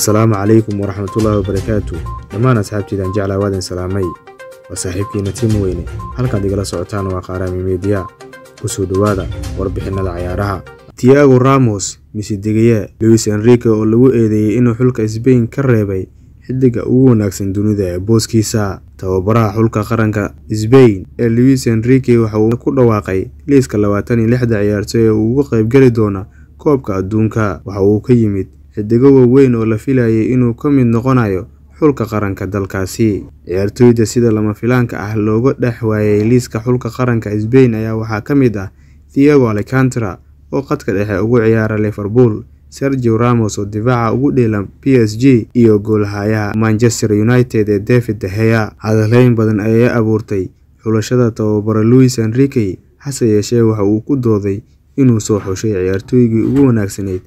asalaamu calaykum waraxmatullaahi wabarakaatu dhammaan asxaabtiidaan jeclaa waadan salaamay waa saaxiibkiina tiim weyne halkaad igala socotaan waa qaarami miidiya ku soo dhowaada warbixinnada cayaaraha tiago ramos misidegayaa luwis enrique oo lagu eedeeyey inuu xulka sbain ka reebay xidiga ugu wanaagsan dunida ee booskiisa tababaraha xulka qaranka sbain ee luwis enrique waxa uu ku dhawaaqay liiska labaatan iyo lixda ciyaartay ee uu uga qaybgeli doona koobka adduunka waxa uu ka yimid xidigo waaweyn oo la filayay inuu ka mid noqonayo xulka qaranka dalkaasi ciyaartooyda sida lama filaanka ah looga dhex waayay liiska xulka qaranka sbain ayaa waxaa ka mid ah Thiago Alcantara oo qadka dhexe ugu ciyaara Liverpool Sergio Ramos oo difaaca ugu dheela g iyo goolhayaha Manchester United ee David De Gea hadaleyn badan ayaa abuurtay xulashada tababara louis Enrique hase yeeshee waxa uu ku dooday inuu soo xushay ciyaartooygii ugu wanaagsaneyd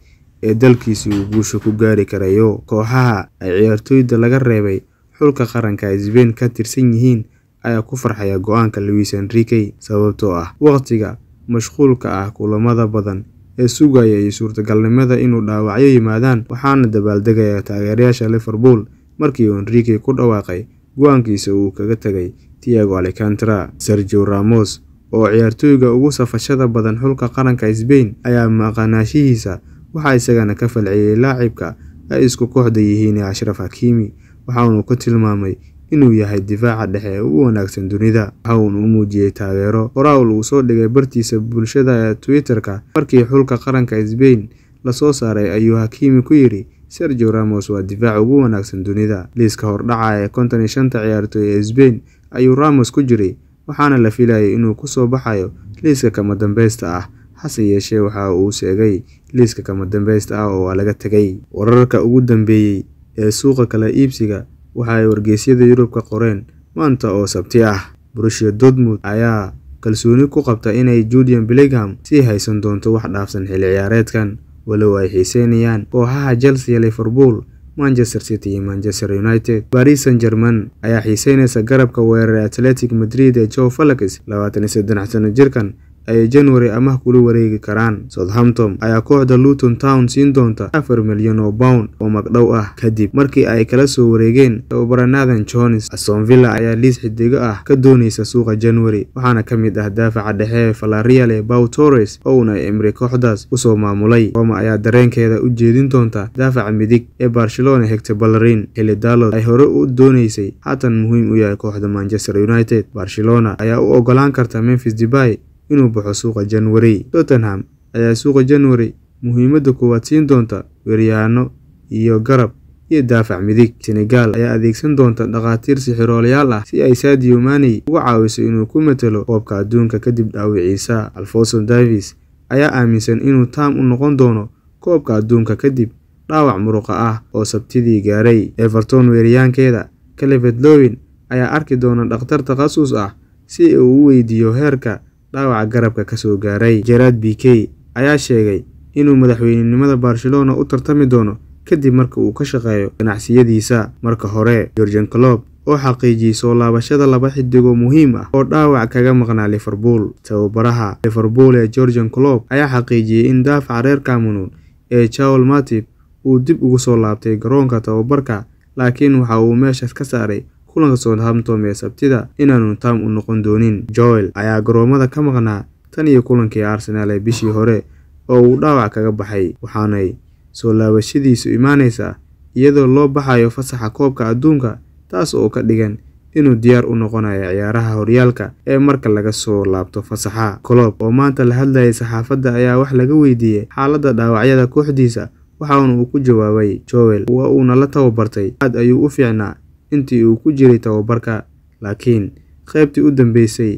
ee dalkiisi uu guusha ku gaari karayo kooxaha ay ciyaartooyda laga reebay xulka qaranka ee Spain ka tirsan yihiin ayaa ku farxaya go'aanka Luis Enrique sababtoo ah waqtiga mashquulka ah kulamada badan ee sugaya iyo suurtagalnimada inuu dhaawacyo yimaadaan waxaana dabaaldegaya taageerayaasha Liverpool markii uu Enrique ku dhawaaqay go'aankiisa uu kaga tegay tiago Alcantara Sergio Ramos oo ciyaartooyga ugu safashada badan xulka qaranka sbain ayaa maqanaashihiisa waxaa isagana ka falceliyey laacibka ay isku kooxda yihiin ashraf xakiimi waxaanu ku tilmaamay inuu yahay difaaca dhexe ee ugu wanaagsan dunida waxa uunu u muujiyey taageero qoraal uu soo dhigay bartiisa bulshada ee twitter-ka markii xulka qaranka sbein lasoo saaray ayuu hakimi ku yidhi sergio ramos waa difaaca ugu wanaagsan dunida liiska hordhaca ee konton iyo shanta ciyaartooy ee sbein ayuu ramos ku jiray waxaana la filayay inuu ku soo baxayo liiska kama dambaysta ah hase yeeshee waxa uu sheegay liiska kama dambeysta ah oo laga tegay wararka ugu dambeeyey ee suuqa kala iibsiga waxa ay wargeysyada Yurub ka qoreen maanta oo sabti ah Borussia Dortmund ayaa kalsooni ku qabta inay Julian Bellingham sii haysan doonto wax dhaafsan xilli ciyaareedkan walow ay xiiseynayaan kooxaha Chelsea, Liverpool, Manchester City iyo Manchester United. Paris Saint-Germain ayaa xiiseynaysa garabka weerare atletic Madrid ee Joao Felix, 27 sano jirkan ayay januari amaah kula wareegi karaan southamptom ayaa kooxda luton town siin doonta afar milyan oo bound oo magdhow ah kadib markii ay kala soo wareegeen tababara nathan jones aston ayaa liis xidigo ah ka doonaysa suuqa januari waxaana ka mid ah daafaca dhexe valariale bow torres ouna emri kooxdaas kusoo maamulay roma ayaa dareenkeeda u jeedin doonta daafaca midig ee barcelona hegte balarin xili daalod ay hore u doonaysay haatan muhiim u yahay kooxda manchester united barcelona ayaa u ogolaan karta memphis debay inuu baxo suuqa janwari Tottenham ayaa suuqa janwari muhiimadda koowaad siin doonta weerayahano iyo garab iyo daafac midig. Senegal ayaa adeegsan doonta dhakhaatiir sixiroolayaal ah si ay Sadio Mane uga caawiso inuu ku matelo koobka adduunka kadib dhaawiciisa. Alphonso davis ayaa aaminsan inuu taam u noqon doono koobka adduunka kadib dhaawac muruqa ah oo sabtidii gaaray. Everton weeraryahankeeda Calvert Lewin ayaa arki doona dhakhtar takhasus ah si uu u weydiiyo heerka dhaawaca garabka kasoo gaaray gerard b k ayaa sheegay inuu madaxweynenimada barcelona u tartami doono kadib marka uu ka shaqeeyo ganacsiyadiisa marka hore gorgen clob oo xaqiijiyey soo laabashada laba xidigo muhiim ah oo dhaawac kaga maqnaa liverpool tababaraha liverpool ee gorgen clob ayaa xaqiijiyey in daafaca reer cameroon ee chaol matib uu dib ugu soo laabtay garoonka tababarka laakiin waxa uu meeshaas ka saaray kulanka southampton ee sabtida inaanu taam u noqon doonin joel ayaa garoomada ka maqnaa tan iyo kulankii arsenaal ee bishii hore oo uu dhaawac kaga baxay waxaanay soo laabashadiisu imaanaysaa iyadoo loo baxayo fasaxa koobka adduunka taas oo ka dhigan inuu diyaar u noqonayo ciyaaraha horyaalka ee marka laga soo laabto fasaxa kolob oo maanta la hadlayay saxaafadda ayaa wax laga weydiiyey xaaladda dhaawacyada kooxdiisa waxaana uu ku jawaabay joel waa uuna la tababartay aad ayuu u fiicnaa intii uu ku jiray tababarka, laakiin qaybtii u dambeysay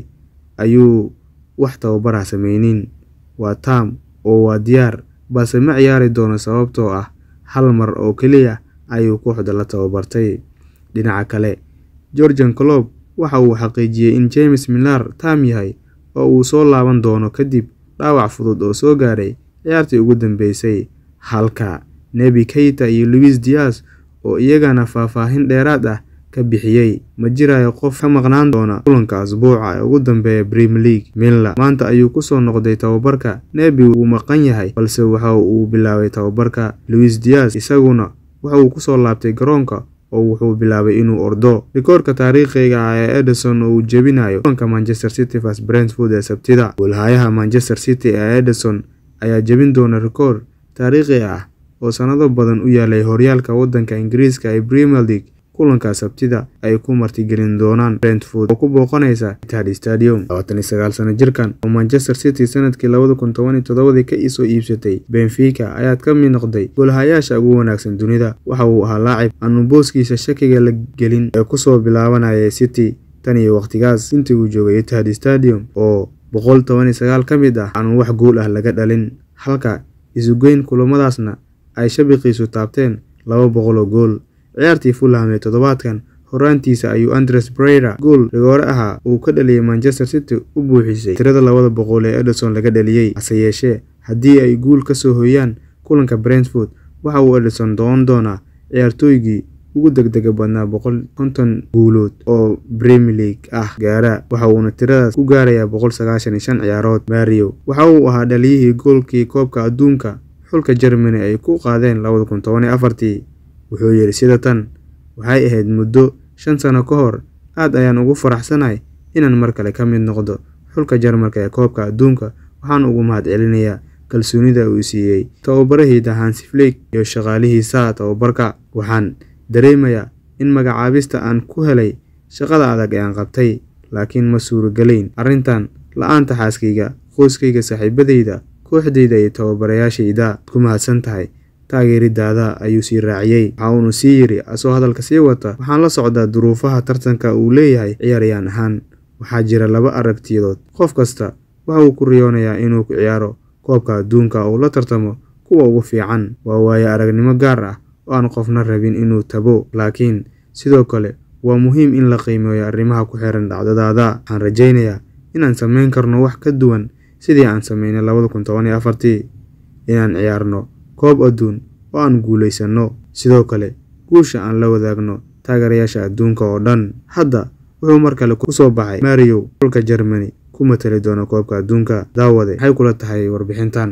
ayuu wax tababar ah samaynin. Waa taam oo waa diyaar, balse ma ciyaari doono sababtoo ah hal mar oo keliya ayuu kooxda la tababartay. Dhinaca kale, Jurgen Klopp waxa uu xaqiijiyey in James Milner taam yahay oo uu soo laaban doono kadib dhaawac fudud oo soo gaadhay ciyaartii ugu dambeysay, halka nebi keyta iyo louis Diaz oo iyagana faahfaahin dheeraad ah ka bixiyey ma jirayo qof ka maqnaan doona kulanka asbuuca ee ugu dambeeya brem league milla maanta ayuu kusoo noqday tababarka nebi wuu maqan yahay balse waxa uu bilaabay tababarka louis dias isaguna waxa uu kusoo laabtay garoonka oo wuxuu bilaabay inuu ordo rikoorka taariikhiga ah ee edison oo uu jebinayo kulanka manchester city fas brentford ee sabtida goolhayaha manchester city ee edison ayaa jebin doona rikoor taariikhi ah oo sanado badan u yaalay horyaalka waddanka ingiriiska ee premier league kulanka sabtida ay ku martigelin doonaan brentford oo ku booqanaysa itihad stadium labaatan iyo sagaal sana jirkan oo manchester city sanadkii labada kun toban iyo toddobadii ka isoo iibsatay benfica ayaad ka mid noqday goolhayaasha ugu wanaagsan dunida waxa uu ahaa laacib aanu booskiisa shakiga la gelin ee kusoo bilaabanaya city tan iyo wakhtigaas intii uu joogay itihad stadium oo boqol toban iyo sagaal ka mid ah aanu wax guul ah laga dhalin halka isugeyn kulamadaasna ay shabiqiisu taabteen laba boqol oo gool ciyaartii fulham ee toddobaadkan horaantiisa ayuu andres breyra gool rigoore ahaa uu ka dhaliyey manchester city u buuxisay tirada labada boqol ee edison laga dhaliyey hase yeeshee haddii ay guul ka soo hoyaan kulanka brentford waxa uu edison doon doonaa ciyaartooygii ugu degdega badnaa boqol konton guulood oo bremi league ah gaara waxa uuna tiradaas ku gaarayaa boqol sagaashan iyo shan ciyaarood mario waxa uu ahaa dhaliyihii goolkii koobka adduunka xulka Germany ay ku qaadeen afartii wuxuu yiri sida tan waxay ahayd muddo shan sano ka hor aad ayaan ugu faraxsanahay inaan mar kale ka mid noqdo xulka Jarmalka ee koobka adduunka waxaan ugu mahad celinayaa kalsoonida uu siiyey tababaraheyda Hansi Flick iyo shaqaalihiisa tababarka waxaan dareemayaa in magacaabista aan ku helay shaqada adag ee aan qabtay laakiin ma suuragelayn arrintan la'aanta xaaskayga qoyskayga saaxiibadayda kooxdayda iyo tababarayaashayda ku mahadsan tahay taageeridaada ayuu sii raaciyey waxa uunu sii yidhi asoo hadalka sii wata waxaan la socdaa duruufaha tartanka uu leeyahay ciyaarayaan ahaan waxaa jira laba aragtiyadood qof kasta waxa uu ku riyoonayaa inuu ku ciyaaro koobka adduunka uu la tartamo kuwa ugu fiican waa waayo aragnimo gaar ah oo aan qofna rabin inuu tabo laakiin sidoo kale waa muhiim in la qiimeeyo arrimaha ku xiran dhacdadaada waxaan rajaynayaa inaan samayn karno wax ka duwan sidii aan sameynay labada kun toban iyo afartii inaan ciyaarno koob adduun oo aan guulaysanno sidoo kale guusha aan la wadaagno taageerayaasha adduunka oo dhan hadda wuxuu mar kale ku soo baxay mario xulka jermani ku matali doona koobka adduunka daawade maxay kula tahay warbixintan